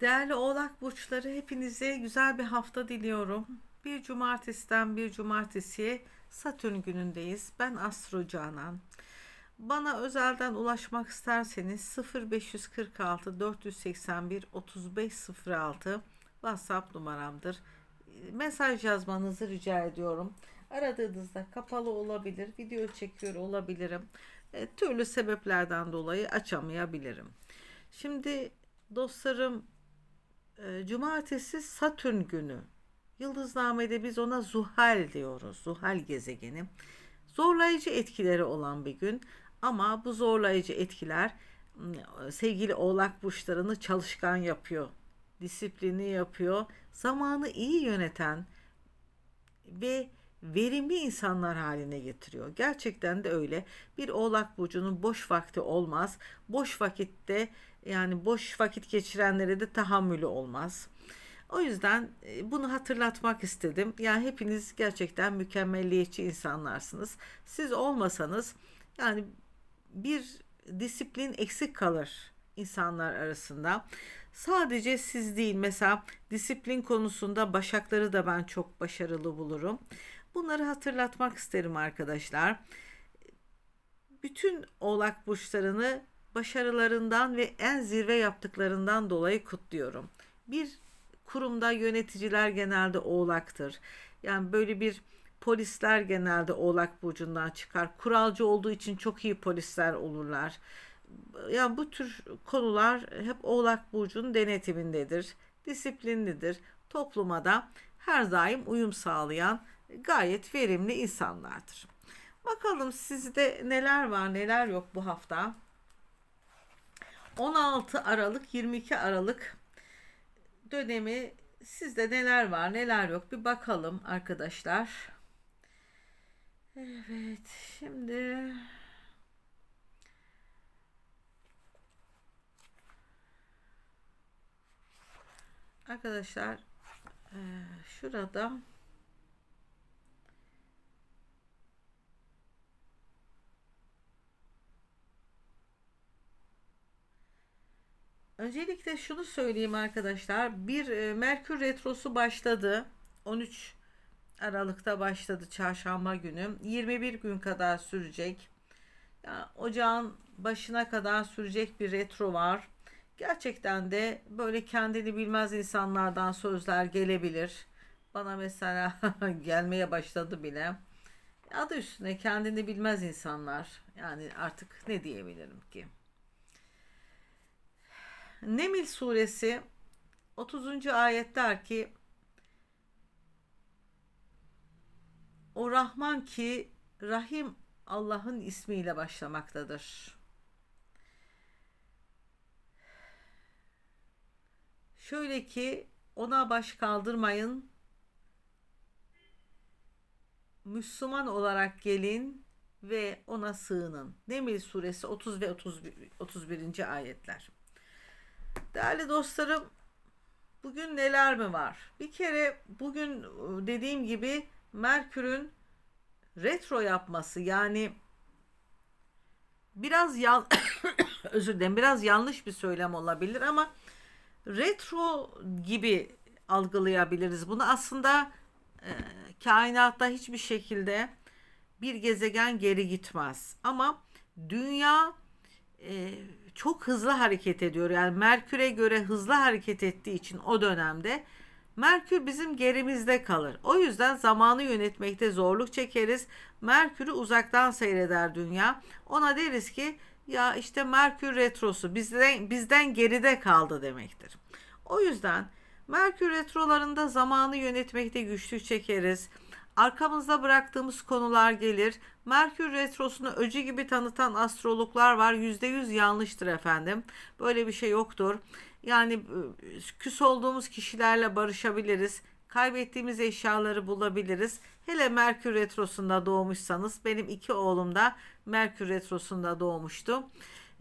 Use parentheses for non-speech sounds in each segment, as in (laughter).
Değerli oğlak burçları hepinize güzel bir hafta diliyorum. Bir cumartesiden bir cumartesiye satürn günündeyiz. Ben Astro Canan. Bana özelden ulaşmak isterseniz 0546 481 3506 WhatsApp numaramdır. Mesaj yazmanızı rica ediyorum. Aradığınızda kapalı olabilir, video çekiyor olabilirim. E, türlü sebeplerden dolayı açamayabilirim. Şimdi dostlarım e, cumartesi satürn günü. Yıldızname'de biz ona zuhal diyoruz. Zuhal gezegeni. Zorlayıcı etkileri olan bir gün ama bu zorlayıcı etkiler ıı, sevgili oğlak burçlarını çalışkan yapıyor. Disiplini yapıyor. Zamanı iyi yöneten ve verimli insanlar haline getiriyor. Gerçekten de öyle. Bir oğlak burcunun boş vakti olmaz. Boş vakitte yani boş vakit geçirenlere de tahammülü olmaz. O yüzden e, bunu hatırlatmak istedim. Yani hepiniz gerçekten mükemmelliyetçi insanlarsınız. Siz olmasanız yani bir disiplin eksik kalır insanlar arasında. Sadece siz değil mesela disiplin konusunda başakları da ben çok başarılı bulurum. Bunları hatırlatmak isterim arkadaşlar. Bütün oğlak burçlarını başarılarından ve en zirve yaptıklarından dolayı kutluyorum. Bir kurumda yöneticiler genelde oğlaktır. Yani böyle bir polisler genelde oğlak burcundan çıkar. Kuralcı olduğu için çok iyi polisler olurlar. Yani bu tür konular hep oğlak burcunun denetimindedir. Disiplinlidir. Topluma da her daim uyum sağlayan gayet verimli insanlardır. Bakalım sizde neler var neler yok bu hafta. 16 Aralık 22 Aralık dönemi sizde neler var neler yok bir bakalım arkadaşlar. Evet şimdi arkadaşlar e, şurada Öncelikle şunu söyleyeyim arkadaşlar. Bir e, Merkür Retrosu başladı. 13 Aralık'ta başladı çarşamba günü. 21 gün kadar sürecek. Yani ocağın başına kadar sürecek bir retro var. Gerçekten de böyle kendini bilmez insanlardan sözler gelebilir. Bana mesela (laughs) gelmeye başladı bile. Adı üstüne kendini bilmez insanlar. Yani artık ne diyebilirim ki? Nemil suresi 30. ayet der ki O Rahman ki Rahim Allah'ın ismiyle başlamaktadır. Şöyle ki ona baş kaldırmayın. Müslüman olarak gelin ve ona sığının. Nemil suresi 30 ve 30, 31. ayetler. Değerli dostlarım, bugün neler mi var? Bir kere bugün ıı, dediğim gibi Merkür'ün retro yapması yani biraz yan (coughs) özür dilerim biraz yanlış bir söylem olabilir ama retro gibi algılayabiliriz. Bunu aslında e, kainatta hiçbir şekilde bir gezegen geri gitmez. Ama dünya e, çok hızlı hareket ediyor. Yani Merkür'e göre hızlı hareket ettiği için o dönemde Merkür bizim gerimizde kalır. O yüzden zamanı yönetmekte zorluk çekeriz. Merkür'ü uzaktan seyreder dünya. Ona deriz ki ya işte Merkür retrosu bizden, bizden geride kaldı demektir. O yüzden Merkür retrolarında zamanı yönetmekte güçlük çekeriz Arkamızda bıraktığımız konular gelir. Merkür retrosunu öcü gibi tanıtan astrologlar var. %100 yanlıştır efendim. Böyle bir şey yoktur. Yani ıı, küs olduğumuz kişilerle barışabiliriz. Kaybettiğimiz eşyaları bulabiliriz. Hele Merkür retrosunda doğmuşsanız benim iki oğlum da Merkür retrosunda doğmuştu.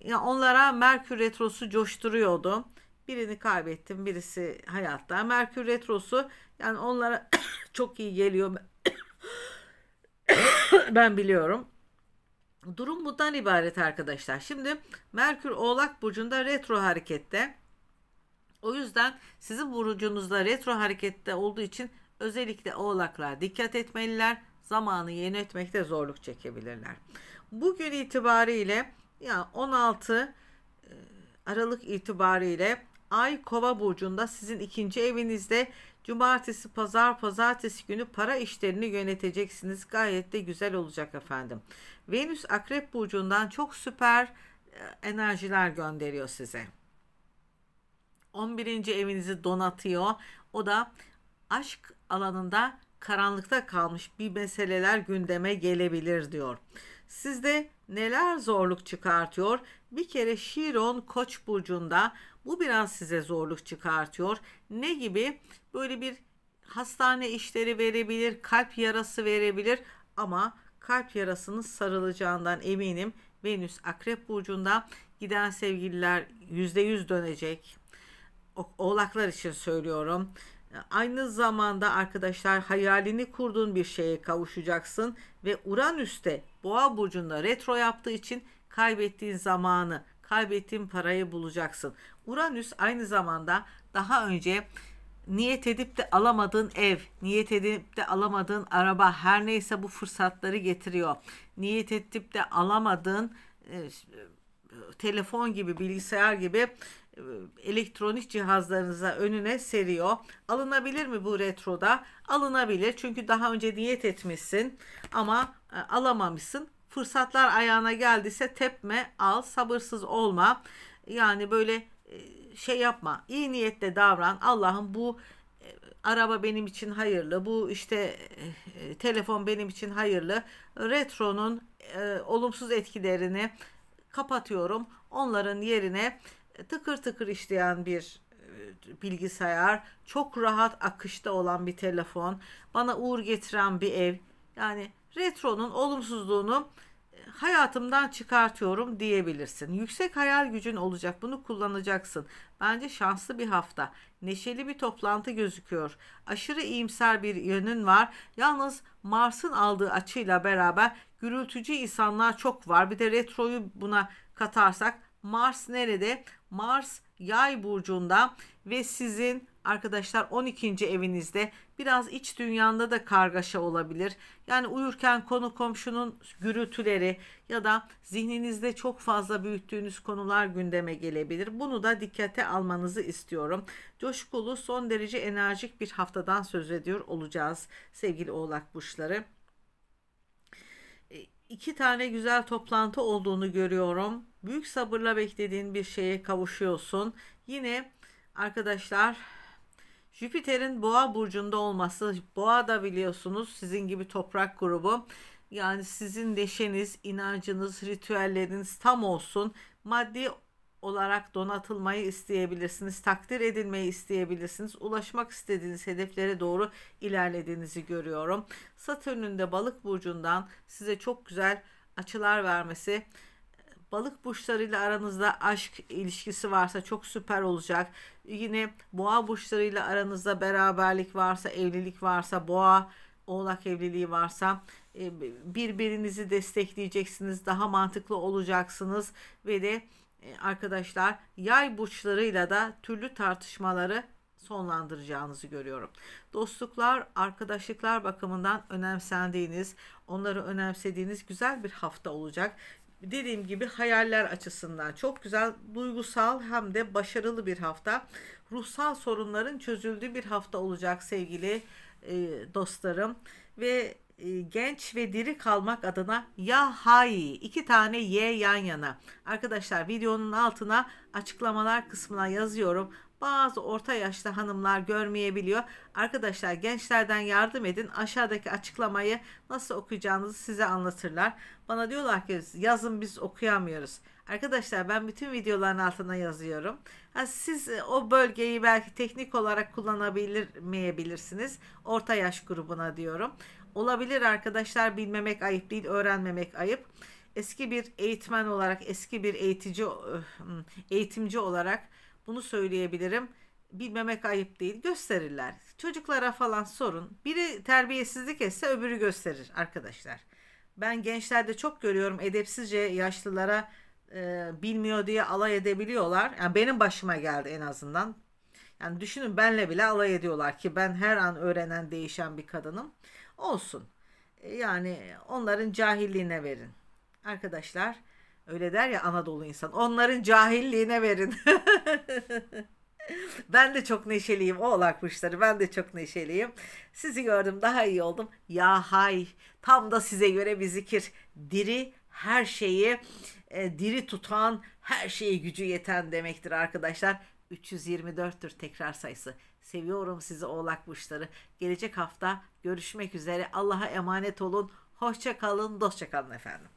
Yani onlara Merkür retrosu coşturuyordu. Birini kaybettim, birisi hayatta. Merkür retrosu yani onlara (coughs) çok iyi geliyor ben biliyorum. Durum bundan ibaret arkadaşlar. Şimdi Merkür Oğlak Burcu'nda retro harekette. O yüzden sizin burcunuzda retro harekette olduğu için özellikle oğlaklar dikkat etmeliler. Zamanı yönetmekte zorluk çekebilirler. Bugün itibariyle ya 16 e, Aralık itibariyle Ay Kova burcunda sizin ikinci evinizde Cumartesi, pazar, pazartesi günü para işlerini yöneteceksiniz. Gayet de güzel olacak efendim. Venüs Akrep Burcu'ndan çok süper e, enerjiler gönderiyor size. 11. evinizi donatıyor. O da aşk alanında karanlıkta kalmış bir meseleler gündeme gelebilir diyor. Siz de neler zorluk çıkartıyor? Bir kere Şiron Koç burcunda bu biraz size zorluk çıkartıyor. Ne gibi? Böyle bir hastane işleri verebilir, kalp yarası verebilir ama kalp yarasının sarılacağından eminim. Venüs Akrep burcunda giden sevgililer %100 dönecek. Oğlaklar için söylüyorum. Aynı zamanda arkadaşlar hayalini kurduğun bir şeye kavuşacaksın ve Uranüs'te Boğa burcunda retro yaptığı için kaybettiğin zamanı, kaybettiğin parayı bulacaksın. Uranüs aynı zamanda daha önce niyet edip de alamadığın ev, niyet edip de alamadığın araba her neyse bu fırsatları getiriyor. Niyet edip de alamadığın e, telefon gibi, bilgisayar gibi e, elektronik cihazlarınıza önüne seriyor. Alınabilir mi bu retroda? Alınabilir. Çünkü daha önce diyet etmişsin ama e, alamamışsın. Fırsatlar ayağına geldiyse tepme, al, sabırsız olma. Yani böyle e, şey yapma. İyi niyetle davran. Allah'ım bu araba benim için hayırlı, bu işte telefon benim için hayırlı. Retronun olumsuz etkilerini kapatıyorum. Onların yerine tıkır tıkır işleyen bir e, bilgisayar, çok rahat akışta olan bir telefon, bana uğur getiren bir ev. Yani retronun olumsuzluğunu e, hayatımdan çıkartıyorum diyebilirsin. Yüksek hayal gücün olacak. Bunu kullanacaksın. Bence şanslı bir hafta. Neşeli bir toplantı gözüküyor. Aşırı iyimser bir yönün var. Yalnız Mars'ın aldığı açıyla beraber gürültücü insanlar çok var. Bir de retroyu buna katarsak Mars nerede? Mars Yay burcunda ve sizin arkadaşlar 12. evinizde biraz iç dünyanda da kargaşa olabilir. Yani uyurken konu komşunun gürültüleri ya da zihninizde çok fazla büyüttüğünüz konular gündeme gelebilir. Bunu da dikkate almanızı istiyorum. Coşkulu son derece enerjik bir haftadan söz ediyor olacağız sevgili oğlak burçları. E, iki tane güzel toplantı olduğunu görüyorum büyük sabırla beklediğin bir şeye kavuşuyorsun. Yine arkadaşlar Jüpiter'in boğa burcunda olması, boğa da biliyorsunuz sizin gibi toprak grubu. Yani sizin neşeniz, inancınız, ritüelleriniz tam olsun. Maddi olarak donatılmayı isteyebilirsiniz, takdir edilmeyi isteyebilirsiniz. Ulaşmak istediğiniz hedeflere doğru ilerlediğinizi görüyorum. Satürn'ün de balık burcundan size çok güzel açılar vermesi Balık burçlarıyla aranızda aşk ilişkisi varsa çok süper olacak. Yine boğa burçlarıyla aranızda beraberlik varsa, evlilik varsa, boğa oğlak evliliği varsa e, birbirinizi destekleyeceksiniz. Daha mantıklı olacaksınız ve de e, arkadaşlar yay burçlarıyla da türlü tartışmaları sonlandıracağınızı görüyorum. Dostluklar, arkadaşlıklar bakımından önemsendiğiniz, onları önemsediğiniz güzel bir hafta olacak dediğim gibi hayaller açısından çok güzel, duygusal hem de başarılı bir hafta. Ruhsal sorunların çözüldüğü bir hafta olacak sevgili e, dostlarım ve e, genç ve diri kalmak adına ya hay iki tane y yan yana. Arkadaşlar videonun altına açıklamalar kısmına yazıyorum bazı orta yaşlı hanımlar görmeyebiliyor. Arkadaşlar gençlerden yardım edin. Aşağıdaki açıklamayı nasıl okuyacağınızı size anlatırlar. Bana diyorlar ki yazın biz okuyamıyoruz. Arkadaşlar ben bütün videoların altına yazıyorum. siz e, o bölgeyi belki teknik olarak kullanabilirmeyebilirsiniz. Orta yaş grubuna diyorum. Olabilir arkadaşlar bilmemek ayıp değil, öğrenmemek ayıp. Eski bir eğitmen olarak, eski bir eğitici eğitimci olarak bunu söyleyebilirim. Bilmemek ayıp değil. Gösterirler. Çocuklara falan sorun. Biri terbiyesizlik etse öbürü gösterir arkadaşlar. Ben gençlerde çok görüyorum edepsizce yaşlılara e, bilmiyor diye alay edebiliyorlar. Yani benim başıma geldi en azından. Yani düşünün benle bile alay ediyorlar ki ben her an öğrenen değişen bir kadınım. Olsun. E, yani onların cahilliğine verin. Arkadaşlar öyle der ya Anadolu insan. Onların cahilliğine verin. (laughs) (laughs) ben de çok neşeliyim oğlak kuşları ben de çok neşeliyim. Sizi gördüm daha iyi oldum. Ya hay tam da size göre bir zikir. Diri her şeyi e, diri tutan her şeyi gücü yeten demektir arkadaşlar. 324'tür tekrar sayısı. Seviyorum sizi oğlak kuşları. Gelecek hafta görüşmek üzere. Allah'a emanet olun. Hoşça kalın, dostça kalın efendim.